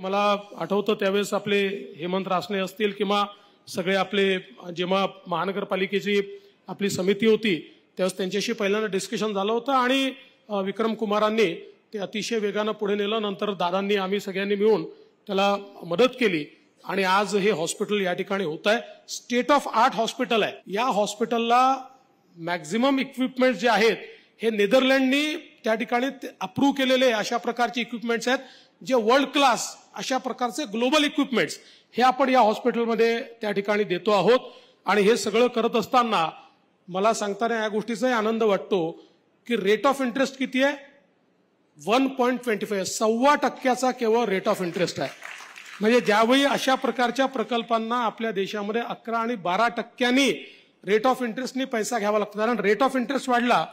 मला आठवतं त्यावेळेस आपले हेमंत रासने असतील किंवा सगळे आपले जेव्हा महानगरपालिकेची आपली समिती होती त्यावेळेस त्यांच्याशी पहिल्यांदा डिस्कशन झालं होतं आणि विक्रम कुमारांनी ते अतिशय वेगानं पुढे नेलं नंतर दादांनी आम्ही सगळ्यांनी मिळून त्याला मदत केली आणि आज हे हॉस्पिटल या ठिकाणी होत आहे स्टेट ऑफ आर्ट हॉस्पिटल आहे या हॉस्पिटलला मॅक्झिमम इक्विपमेंट जे आहेत हे नेदरलँडनी त्या ठिकाणी अप्रूव्ह केलेले अशा प्रकारचे इक्विपमेंट्स आहेत जे वर्ल्ड क्लास अशा प्रकारचे ग्लोबल इक्विपमेंट्स हे आपण या हॉस्पिटलमध्ये त्या ठिकाणी देतो आहोत आणि हे सगळं करत असताना मला सांगताना या गोष्टीचाही आनंद वाटतो की रेट ऑफ इंटरेस्ट किती आहे वन पॉईंट ट्वेंटी फाय सव्वा टक्क्याचा केवळ रेट ऑफ इंटरेस्ट आहे म्हणजे ज्यावेळी अशा प्रकारच्या प्रकल्पांना आपल्या देशामध्ये अकरा आणि बारा टक्क्यांनी रेट ऑफ इंटरेस्टनी पैसा घ्यावा लागतो कारण रेट ऑफ इंटरेस्ट वाढला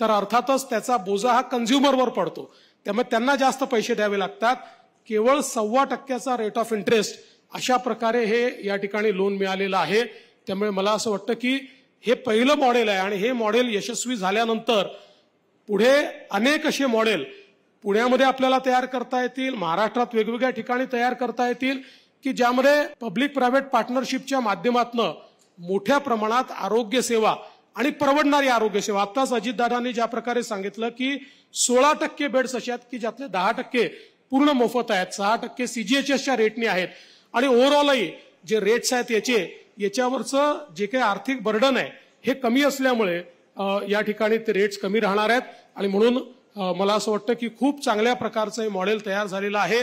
तर अर्थातच त्याचा बोजा हा कन्झ्युमरवर पडतो त्यामुळे त्यांना जास्त पैसे द्यावे लागतात केवळ सव्वा टक्क्याचा रेट ऑफ इंटरेस्ट अशा प्रकारे हे या ठिकाणी लोन मिळालेलं आहे त्यामुळे मला असं वाटतं की हे पहिलं मॉडेल आहे आणि हे मॉडेल यशस्वी झाल्यानंतर पुढे अनेक असे मॉडेल पुण्यामध्ये आपल्याला तयार करता येतील महाराष्ट्रात वेगवेगळ्या ठिकाणी तयार करता येतील की ज्यामध्ये पब्लिक प्रायव्हेट पार्टनरशिपच्या माध्यमातून मोठ्या प्रमाणात आरोग्य सेवा आणि परवडणारी आरोग्य सेवा आत्ताच अजितदादांनी ज्या प्रकारे सांगितलं की सोळा टक्के बेड्स असे आहेत की ज्यातले दहा टक्के पूर्ण मोफत आहेत सहा टक्के सीजीएचएसच्या रेटने आहेत आणि ओव्हरऑलही जे रेट्स आहेत याचे याच्यावरचं जे काही आर्थिक बर्डन आहे हे कमी असल्यामुळे या ठिकाणी ते रेट्स कमी राहणार आहेत आणि म्हणून मला असं वाटतं की खूप चांगल्या प्रकारचं हे मॉडेल तयार झालेलं आहे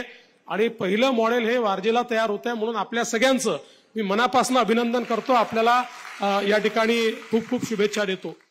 आणि पहिलं मॉडेल हे वारजेला तयार होत आहे म्हणून आपल्या सगळ्यांचं मी मनापासून अभिनंदन करतो आपल्याला या ठिकाणी खूप खूप शुभेच्छा देतो